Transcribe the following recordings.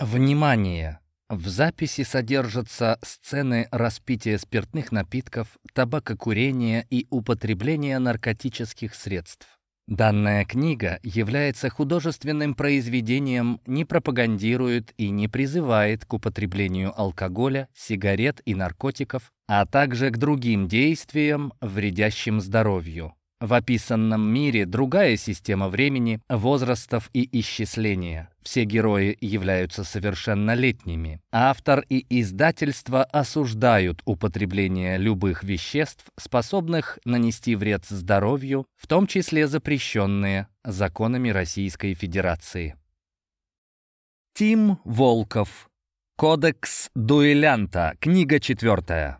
Внимание! В записи содержатся сцены распития спиртных напитков, табакокурения и употребления наркотических средств. Данная книга является художественным произведением, не пропагандирует и не призывает к употреблению алкоголя, сигарет и наркотиков, а также к другим действиям, вредящим здоровью. В описанном мире другая система времени, возрастов и исчисления. Все герои являются совершеннолетними. Автор и издательство осуждают употребление любых веществ, способных нанести вред здоровью, в том числе запрещенные законами Российской Федерации. Тим Волков. Кодекс дуэлянта. Книга четвертая.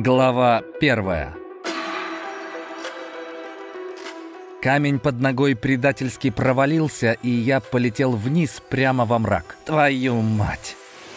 Глава первая Камень под ногой предательски провалился, и я полетел вниз прямо во мрак. Твою мать!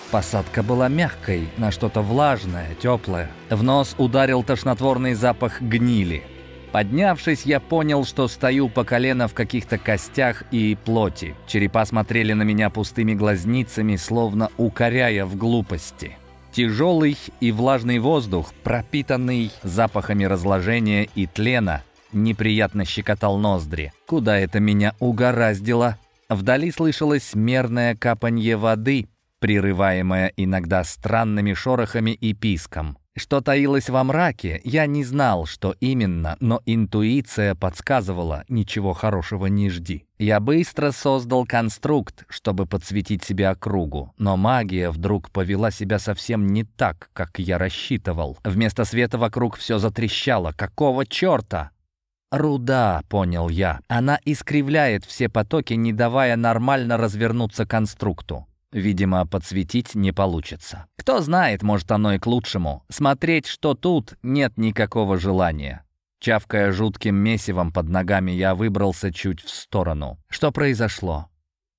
Посадка была мягкой, на что-то влажное, теплое. В нос ударил тошнотворный запах гнили. Поднявшись, я понял, что стою по колено в каких-то костях и плоти. Черепа смотрели на меня пустыми глазницами, словно укоряя в глупости. Тяжелый и влажный воздух, пропитанный запахами разложения и тлена, неприятно щекотал ноздри. Куда это меня угораздило? Вдали слышалось мерное капанье воды, прерываемое иногда странными шорохами и писком. Что таилось во мраке, я не знал, что именно, но интуиция подсказывала «ничего хорошего не жди». Я быстро создал конструкт, чтобы подсветить себя округу, но магия вдруг повела себя совсем не так, как я рассчитывал. Вместо света вокруг все затрещало. Какого черта? «Руда», — понял я. «Она искривляет все потоки, не давая нормально развернуться конструкту. Видимо, подсветить не получится. Кто знает, может, оно и к лучшему. Смотреть, что тут, нет никакого желания. Чавкая жутким месивом под ногами, я выбрался чуть в сторону. Что произошло?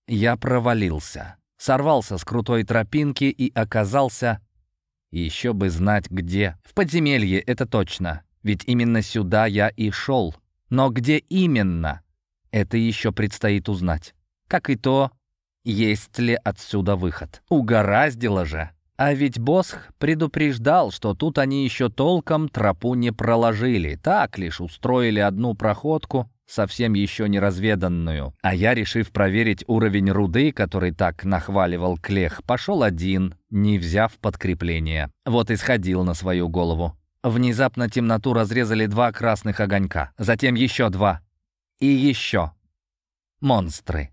Я провалился. Сорвался с крутой тропинки и оказался... Еще бы знать где. В подземелье, это точно. Ведь именно сюда я и шел. Но где именно? Это еще предстоит узнать. Как и то, есть ли отсюда выход. Угораздило же. А ведь Босх предупреждал, что тут они еще толком тропу не проложили, так лишь устроили одну проходку, совсем еще не разведанную. А я, решив проверить уровень руды, который так нахваливал Клех, пошел один, не взяв подкрепление. Вот и сходил на свою голову. Внезапно темноту разрезали два красных огонька, затем еще два. И еще. Монстры.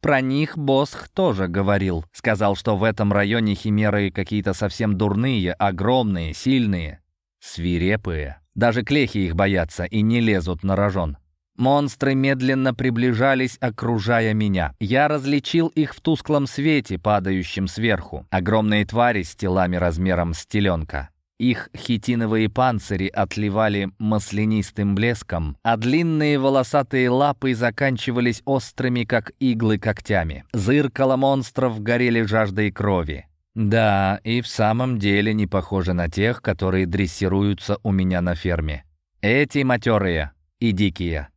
Про них Босх тоже говорил. Сказал, что в этом районе химеры какие-то совсем дурные, огромные, сильные, свирепые. Даже клехи их боятся и не лезут на рожон. Монстры медленно приближались, окружая меня. Я различил их в тусклом свете, падающем сверху. Огромные твари с телами размером с теленка. Их хитиновые панцири отливали маслянистым блеском, а длинные волосатые лапы заканчивались острыми, как иглы, когтями. Зыркало монстров горели жаждой крови. Да, и в самом деле не похоже на тех, которые дрессируются у меня на ферме. Эти матерые и дикие.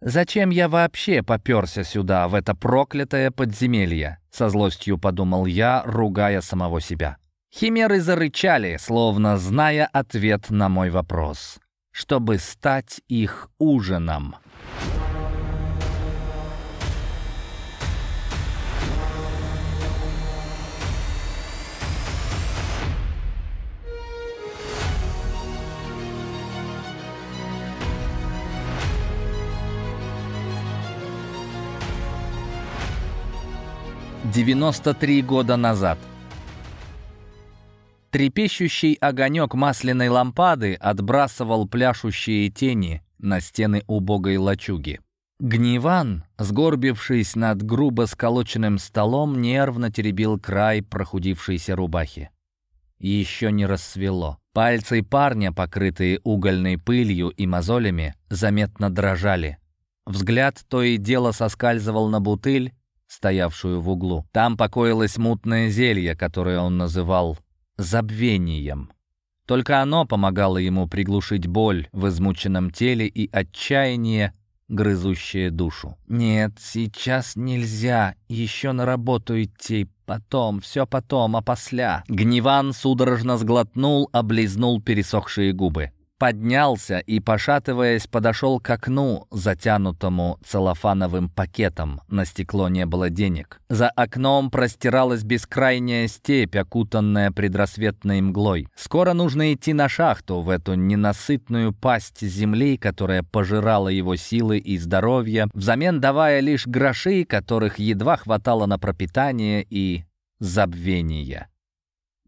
«Зачем я вообще попёрся сюда, в это проклятое подземелье?» — со злостью подумал я, ругая самого себя. Химеры зарычали, словно зная ответ на мой вопрос, чтобы стать их ужином. Девяносто три года назад Трепещущий огонек масляной лампады отбрасывал пляшущие тени на стены убогой лачуги. Гниван, сгорбившись над грубо сколоченным столом, нервно теребил край прохудившейся рубахи. Еще не рассвело. Пальцы парня, покрытые угольной пылью и мозолями, заметно дрожали. Взгляд то и дело соскальзывал на бутыль, стоявшую в углу. Там покоилось мутное зелье, которое он называл забвением. Только оно помогало ему приглушить боль в измученном теле и отчаяние, грызущее душу. «Нет, сейчас нельзя. Еще на работу идти. Потом, все потом, а после». Гневан судорожно сглотнул, облизнул пересохшие губы поднялся и, пошатываясь, подошел к окну, затянутому целлофановым пакетом. На стекло не было денег. За окном простиралась бескрайняя степь, окутанная предрассветной мглой. Скоро нужно идти на шахту, в эту ненасытную пасть земли, которая пожирала его силы и здоровье, взамен давая лишь гроши, которых едва хватало на пропитание и забвение.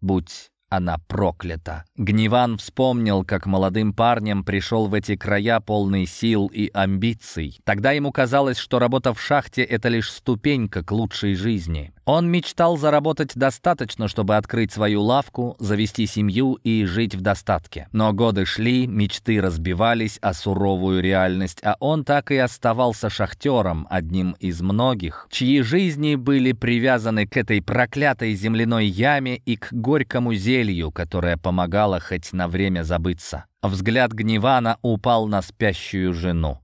Будь она проклята. Гневан вспомнил, как молодым парнем пришел в эти края полный сил и амбиций. Тогда ему казалось, что работа в шахте — это лишь ступенька к лучшей жизни. Он мечтал заработать достаточно, чтобы открыть свою лавку, завести семью и жить в достатке. Но годы шли, мечты разбивались о суровую реальность, а он так и оставался шахтером, одним из многих, чьи жизни были привязаны к этой проклятой земляной яме и к горькому зелью, которое помогало хоть на время забыться. Взгляд Гневана упал на спящую жену.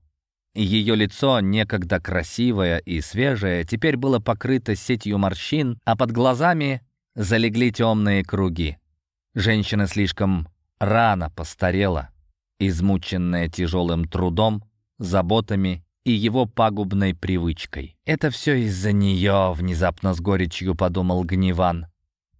Ее лицо, некогда красивое и свежее, теперь было покрыто сетью морщин, а под глазами залегли темные круги. Женщина слишком рано постарела, измученная тяжелым трудом, заботами и его пагубной привычкой. «Это все из-за нее», — внезапно с горечью подумал Гневан.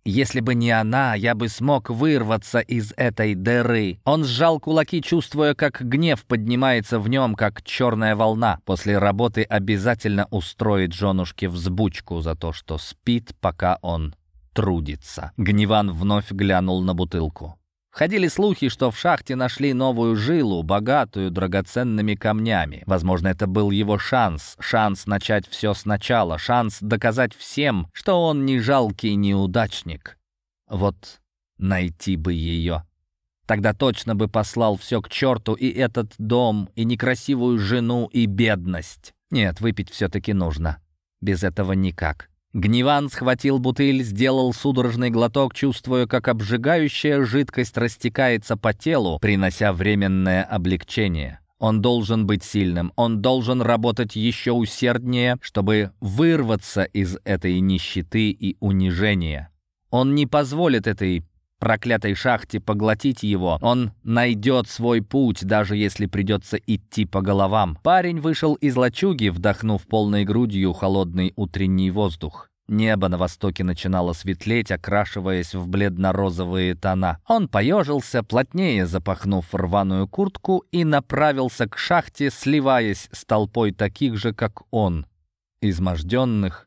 Если бы не она, я бы смог вырваться из этой дыры. Он сжал кулаки, чувствуя, как гнев поднимается в нем, как черная волна. После работы обязательно устроит женушке взбучку за то, что спит, пока он трудится. Гневан вновь глянул на бутылку. Ходили слухи, что в шахте нашли новую жилу, богатую драгоценными камнями. Возможно, это был его шанс. Шанс начать все сначала. Шанс доказать всем, что он не жалкий неудачник. Вот найти бы ее. Тогда точно бы послал все к черту и этот дом, и некрасивую жену, и бедность. Нет, выпить все-таки нужно. Без этого никак. Гневан схватил бутыль, сделал судорожный глоток, чувствуя, как обжигающая жидкость растекается по телу, принося временное облегчение. Он должен быть сильным, он должен работать еще усерднее, чтобы вырваться из этой нищеты и унижения. Он не позволит этой проклятой шахте поглотить его, он найдет свой путь, даже если придется идти по головам. Парень вышел из лачуги, вдохнув полной грудью холодный утренний воздух. Небо на востоке начинало светлеть, окрашиваясь в бледно-розовые тона. Он поежился, плотнее запахнув рваную куртку, и направился к шахте, сливаясь с толпой таких же, как он, изможденных,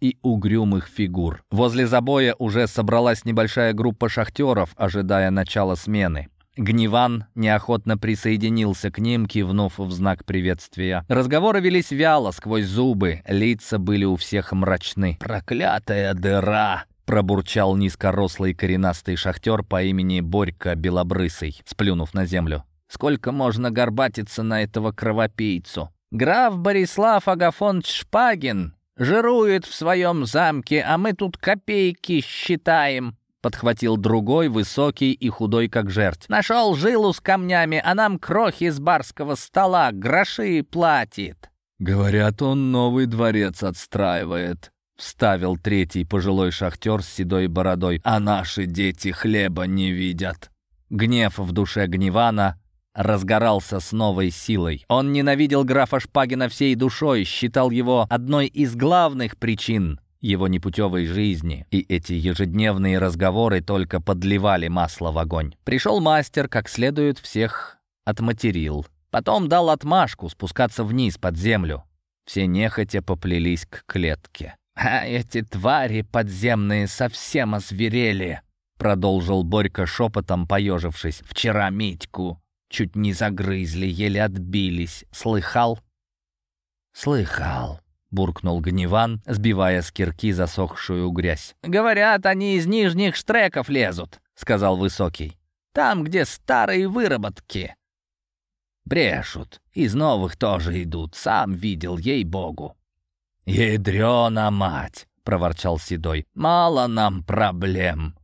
и угрюмых фигур. Возле забоя уже собралась небольшая группа шахтеров, ожидая начала смены. Гневан неохотно присоединился к ним, кивнув в знак приветствия. Разговоры велись вяло, сквозь зубы, лица были у всех мрачны. «Проклятая дыра!» пробурчал низкорослый коренастый шахтер по имени Борька Белобрысый, сплюнув на землю. «Сколько можно горбатиться на этого кровопийцу?» «Граф Борислав Агафонович Шпагин Жирует в своем замке, а мы тут копейки считаем». Подхватил другой, высокий и худой, как жерть. «Нашел жилу с камнями, а нам крохи с барского стола, гроши платит». «Говорят, он новый дворец отстраивает», — вставил третий пожилой шахтер с седой бородой. «А наши дети хлеба не видят». Гнев в душе Гневана разгорался с новой силой. Он ненавидел графа Шпагина всей душой, считал его одной из главных причин его непутевой жизни, и эти ежедневные разговоры только подливали масло в огонь. Пришел мастер, как следует всех отматерил. Потом дал отмашку спускаться вниз под землю. Все нехотя поплелись к клетке. «А эти твари подземные совсем озверели!» Продолжил Борька шепотом, поежившись. «Вчера Митьку Чуть не загрызли, еле отбились. Слыхал?» «Слыхал», — буркнул Гневан, сбивая с кирки засохшую грязь. «Говорят, они из нижних штреков лезут», — сказал Высокий. «Там, где старые выработки». «Брешут. Из новых тоже идут. Сам видел, ей-богу». «Ядрёна мать!» — проворчал Седой. «Мало нам проблем.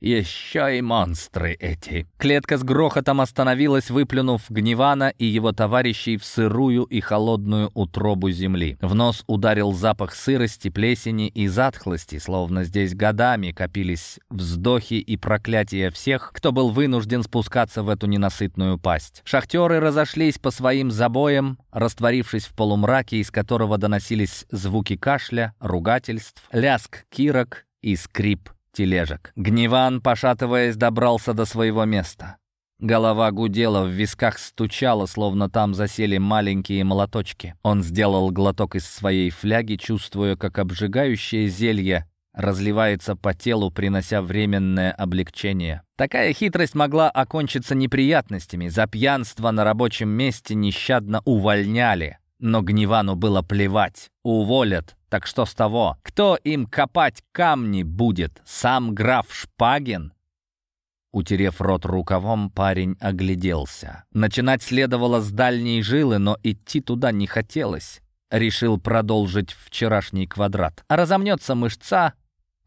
Еще и монстры эти. Клетка с грохотом остановилась, выплюнув Гневана и его товарищей в сырую и холодную утробу земли. В нос ударил запах сырости, плесени и затхлости, словно здесь годами копились вздохи и проклятия всех, кто был вынужден спускаться в эту ненасытную пасть. Шахтеры разошлись по своим забоям, растворившись в полумраке, из которого доносились звуки кашля, ругательств, ляск кирок и скрип тележек. Гневан, пошатываясь, добрался до своего места. Голова гудела, в висках стучала, словно там засели маленькие молоточки. Он сделал глоток из своей фляги, чувствуя, как обжигающее зелье разливается по телу, принося временное облегчение. Такая хитрость могла окончиться неприятностями. За пьянство на рабочем месте нещадно увольняли. Но Гневану было плевать. Уволят. Так что с того? Кто им копать камни будет? Сам граф Шпагин? Утерев рот рукавом, парень огляделся. Начинать следовало с дальней жилы, но идти туда не хотелось. Решил продолжить вчерашний квадрат. А разомнется мышца,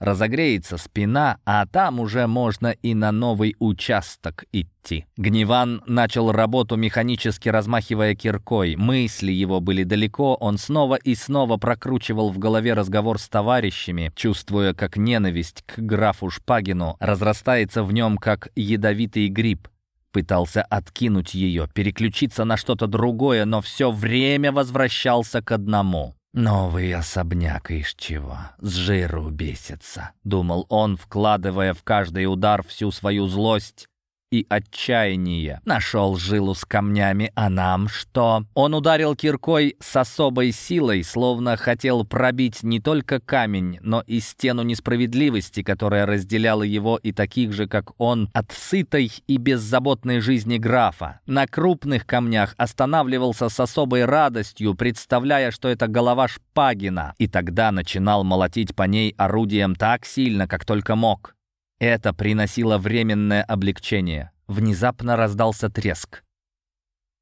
разогреется спина, а там уже можно и на новый участок идти. Гневан начал работу, механически размахивая киркой. Мысли его были далеко, он снова и снова прокручивал в голове разговор с товарищами, чувствуя, как ненависть к графу Шпагину разрастается в нем, как ядовитый гриб. Пытался откинуть ее, переключиться на что-то другое, но все время возвращался к одному. Новый особняк из чего? С жиру бесится, думал он, вкладывая в каждый удар всю свою злость и отчаяние Нашел жилу с камнями, а нам что? Он ударил киркой с особой силой, словно хотел пробить не только камень, но и стену несправедливости, которая разделяла его и таких же, как он, от сытой и беззаботной жизни графа. На крупных камнях останавливался с особой радостью, представляя, что это голова Шпагина, и тогда начинал молотить по ней орудием так сильно, как только мог. Это приносило временное облегчение. Внезапно раздался треск.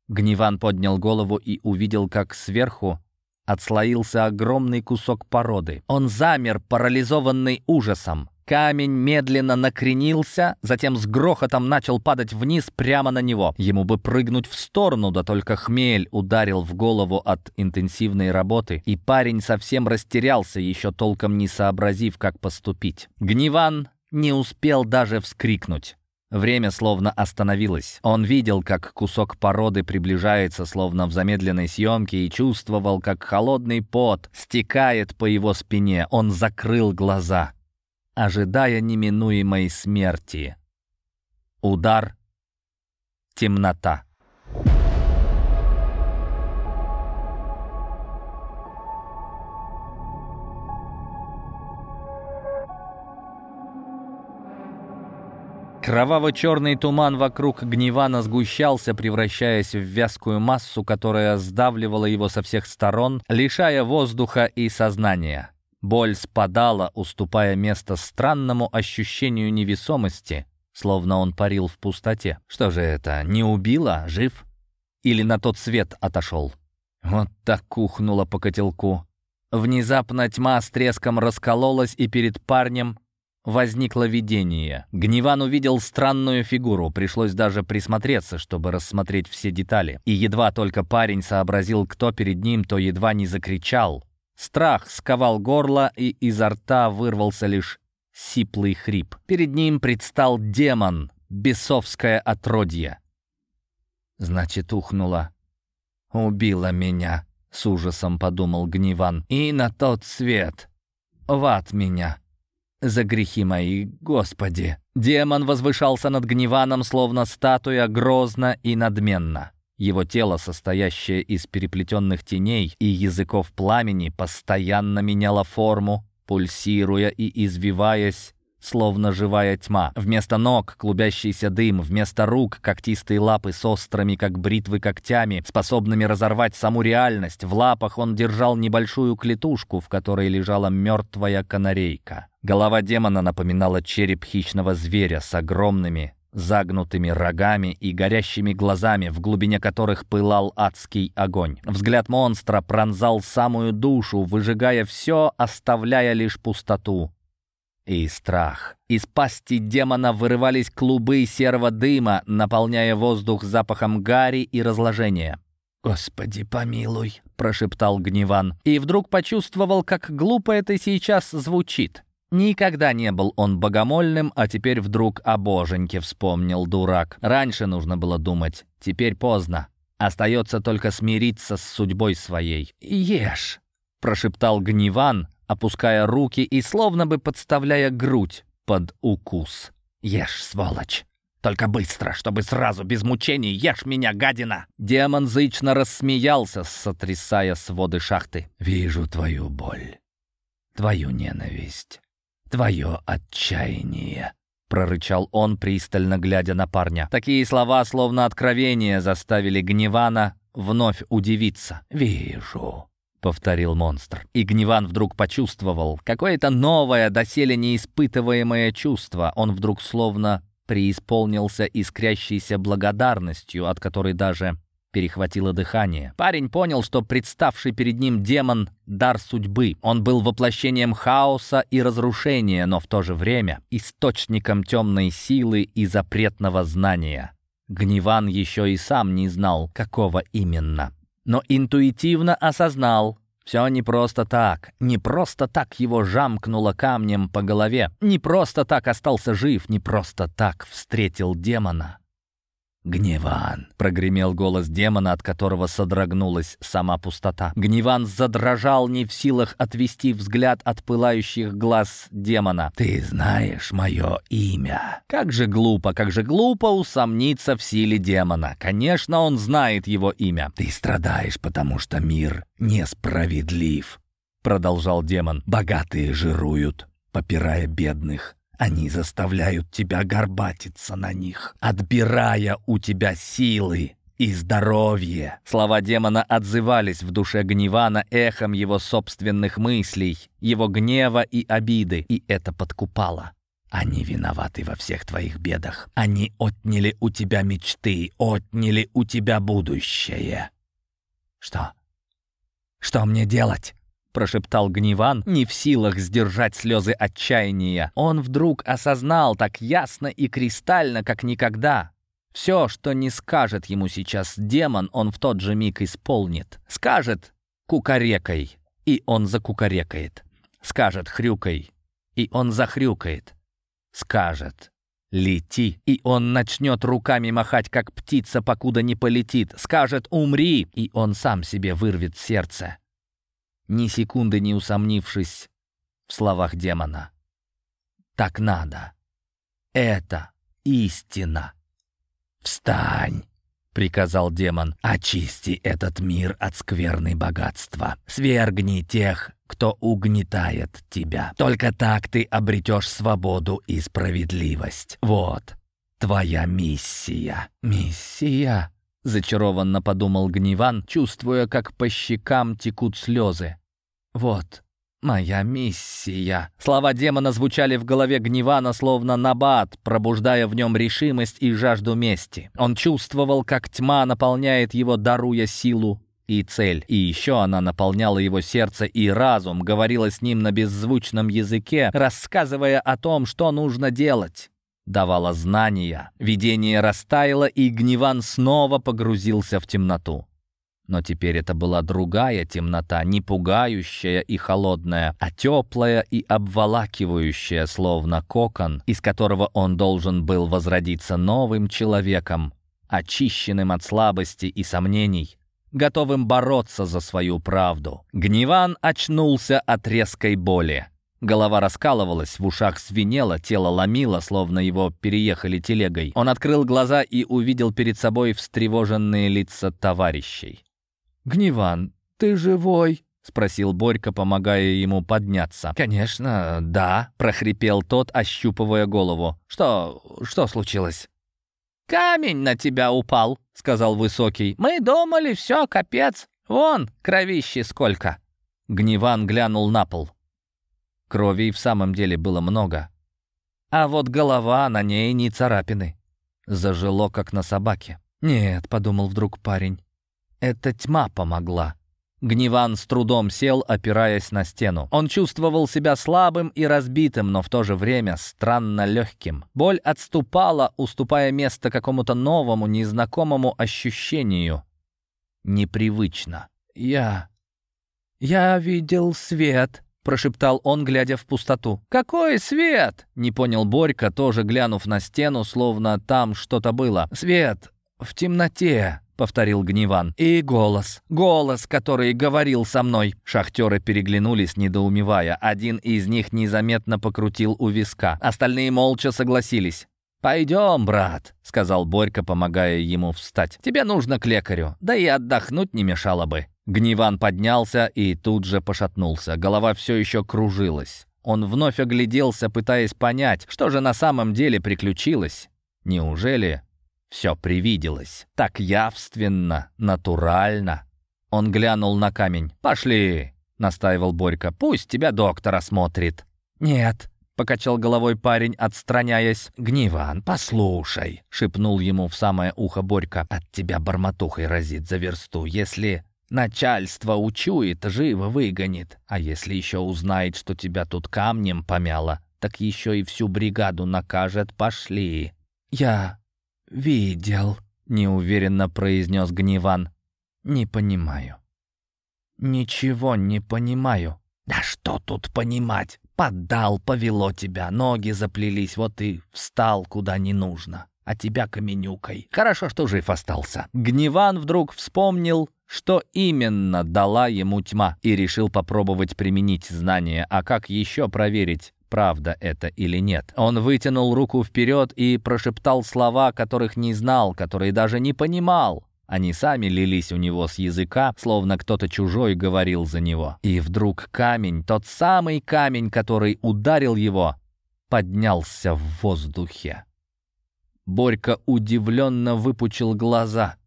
Гневан поднял голову и увидел, как сверху отслоился огромный кусок породы. Он замер, парализованный ужасом. Камень медленно накренился, затем с грохотом начал падать вниз прямо на него. Ему бы прыгнуть в сторону, да только хмель ударил в голову от интенсивной работы, и парень совсем растерялся, еще толком не сообразив, как поступить. Гневан не успел даже вскрикнуть. Время словно остановилось. Он видел, как кусок породы приближается, словно в замедленной съемке, и чувствовал, как холодный пот стекает по его спине. Он закрыл глаза, ожидая неминуемой смерти. Удар. Темнота. Кроваво-черный туман вокруг Гневана сгущался, превращаясь в вязкую массу, которая сдавливала его со всех сторон, лишая воздуха и сознания. Боль спадала, уступая место странному ощущению невесомости, словно он парил в пустоте. Что же это, не убило, жив? Или на тот свет отошел? Вот так кухнуло по котелку. Внезапно тьма с треском раскололась, и перед парнем возникло видение. Гневан увидел странную фигуру, пришлось даже присмотреться, чтобы рассмотреть все детали. И едва только парень сообразил, кто перед ним, то едва не закричал. Страх сковал горло, и изо рта вырвался лишь сиплый хрип. Перед ним предстал демон, бесовское отродье. «Значит, ухнула. Убила меня», — с ужасом подумал Гниван. «И на тот свет. В ад меня» за грехи мои, Господи!» Демон возвышался над Гневаном, словно статуя, грозно и надменно. Его тело, состоящее из переплетенных теней и языков пламени, постоянно меняло форму, пульсируя и извиваясь, словно живая тьма. Вместо ног — клубящийся дым, вместо рук — когтистые лапы с острыми, как бритвы, когтями, способными разорвать саму реальность. В лапах он держал небольшую клетушку, в которой лежала мертвая канарейка. Голова демона напоминала череп хищного зверя с огромными загнутыми рогами и горящими глазами, в глубине которых пылал адский огонь. Взгляд монстра пронзал самую душу, выжигая все, оставляя лишь пустоту и страх. Из пасти демона вырывались клубы серого дыма, наполняя воздух запахом гари и разложения. «Господи, помилуй!» — прошептал Гневан. И вдруг почувствовал, как глупо это сейчас звучит. Никогда не был он богомольным, а теперь вдруг о боженьке вспомнил дурак. Раньше нужно было думать, теперь поздно. Остается только смириться с судьбой своей. «Ешь!» — прошептал Гниван, опуская руки и словно бы подставляя грудь под укус. «Ешь, сволочь!» Только быстро, чтобы сразу, без мучений, ешь меня, гадина!» Демон зычно рассмеялся, сотрясая своды шахты. «Вижу твою боль, твою ненависть твое отчаяние», — прорычал он, пристально глядя на парня. Такие слова, словно откровение, заставили Гневана вновь удивиться. «Вижу», — повторил монстр. И Гневан вдруг почувствовал какое-то новое, доселе неиспытываемое чувство. Он вдруг словно преисполнился искрящейся благодарностью, от которой даже Перехватило дыхание. Парень понял, что представший перед ним демон — дар судьбы. Он был воплощением хаоса и разрушения, но в то же время источником темной силы и запретного знания. Гневан еще и сам не знал, какого именно. Но интуитивно осознал, все не просто так. Не просто так его жамкнуло камнем по голове. Не просто так остался жив. Не просто так встретил демона. «Гневан!» — прогремел голос демона, от которого содрогнулась сама пустота. Гневан задрожал, не в силах отвести взгляд от пылающих глаз демона. «Ты знаешь мое имя!» Как же глупо, как же глупо усомниться в силе демона. Конечно, он знает его имя. «Ты страдаешь, потому что мир несправедлив!» — продолжал демон. «Богатые жируют, попирая бедных. Они заставляют тебя горбатиться на них, отбирая у тебя силы и здоровье. Слова демона отзывались в душе Гневана эхом его собственных мыслей, его гнева и обиды, и это подкупало. Они виноваты во всех твоих бедах. Они отняли у тебя мечты, отняли у тебя будущее. Что? Что мне делать? — прошептал Гниван, не в силах сдержать слезы отчаяния. Он вдруг осознал так ясно и кристально, как никогда. Все, что не скажет ему сейчас демон, он в тот же миг исполнит. Скажет «кукарекой», и он закукарекает. Скажет «хрюкой», и он захрюкает. Скажет «Лети!» И он начнет руками махать, как птица, покуда не полетит. Скажет «Умри!» И он сам себе вырвет сердце ни секунды не усомнившись в словах демона. «Так надо. Это истина. Встань!» — приказал демон. «Очисти этот мир от скверны богатства. Свергни тех, кто угнетает тебя. Только так ты обретешь свободу и справедливость. Вот твоя миссия». «Миссия?» — зачарованно подумал Гневан, чувствуя, как по щекам текут слезы. «Вот моя миссия». Слова демона звучали в голове Гневана словно набат, пробуждая в нем решимость и жажду мести. Он чувствовал, как тьма наполняет его, даруя силу и цель. И еще она наполняла его сердце и разум, говорила с ним на беззвучном языке, рассказывая о том, что нужно делать. Давала знания. Видение растаяло, и Гневан снова погрузился в темноту. Но теперь это была другая темнота, не пугающая и холодная, а теплая и обволакивающая, словно кокон, из которого он должен был возродиться новым человеком, очищенным от слабости и сомнений, готовым бороться за свою правду. Гневан очнулся от резкой боли. Голова раскалывалась, в ушах свинело, тело ломило, словно его переехали телегой. Он открыл глаза и увидел перед собой встревоженные лица товарищей. «Гневан, ты живой?» — спросил Борька, помогая ему подняться. «Конечно, да», — прохрипел тот, ощупывая голову. «Что... что случилось?» «Камень на тебя упал», — сказал Высокий. «Мы думали, все, капец. Вон, кровище сколько». Гневан глянул на пол. Крови и в самом деле было много. А вот голова на ней не царапины. Зажило, как на собаке. «Нет», — подумал вдруг парень, эта тьма помогла. Гневан с трудом сел, опираясь на стену. Он чувствовал себя слабым и разбитым, но в то же время странно легким. Боль отступала, уступая место какому-то новому, незнакомому ощущению. Непривычно. «Я... я видел свет», — прошептал он, глядя в пустоту. «Какой свет?» — не понял Борька, тоже глянув на стену, словно там что-то было. «Свет в темноте», повторил Гниван. «И голос, голос, который говорил со мной». Шахтеры переглянулись, недоумевая. Один из них незаметно покрутил у виска. Остальные молча согласились. «Пойдем, брат», — сказал Борька, помогая ему встать. «Тебе нужно к лекарю, да и отдохнуть не мешало бы». Гниван поднялся и тут же пошатнулся. Голова все еще кружилась. Он вновь огляделся, пытаясь понять, что же на самом деле приключилось. Неужели все привиделось. Так явственно, натурально. Он глянул на камень. «Пошли!» — настаивал Борька. «Пусть тебя доктор осмотрит». «Нет», — покачал головой парень, отстраняясь. «Гниван, послушай», — шепнул ему в самое ухо Борька. «От тебя бормотухой разит за версту. Если начальство учует, живо выгонит. А если еще узнает, что тебя тут камнем помяло, так еще и всю бригаду накажет. Пошли». «Я «Видел», — неуверенно произнес Гневан. «Не понимаю». «Ничего не понимаю». «Да что тут понимать? Поддал, повело тебя, ноги заплелись, вот и встал куда не нужно, а тебя каменюкой. Хорошо, что жив остался». Гневан вдруг вспомнил, что именно дала ему тьма, и решил попробовать применить знания, а как еще проверить, правда это или нет. Он вытянул руку вперед и прошептал слова, которых не знал, которые даже не понимал. Они сами лились у него с языка, словно кто-то чужой говорил за него. И вдруг камень, тот самый камень, который ударил его, поднялся в воздухе. Борька удивленно выпучил глаза —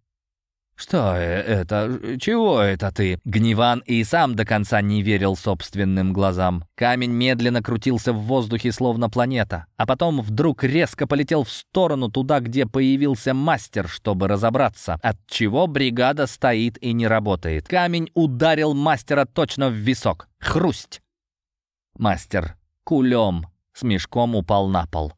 «Что э, это? Чего это ты?» Гневан и сам до конца не верил собственным глазам. Камень медленно крутился в воздухе, словно планета, а потом вдруг резко полетел в сторону туда, где появился мастер, чтобы разобраться, от чего бригада стоит и не работает. Камень ударил мастера точно в висок. Хрусть! Мастер кулем с мешком упал на пол.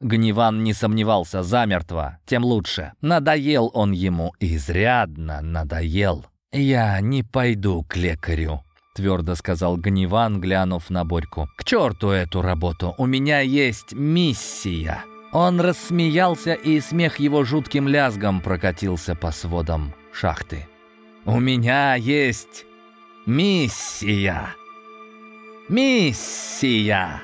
Гневан не сомневался замертво, тем лучше. Надоел он ему, изрядно надоел. «Я не пойду к лекарю», — твердо сказал Гневан, глянув на Борьку. «К черту эту работу, у меня есть миссия». Он рассмеялся, и смех его жутким лязгом прокатился по сводам шахты. «У меня есть миссия! Миссия!»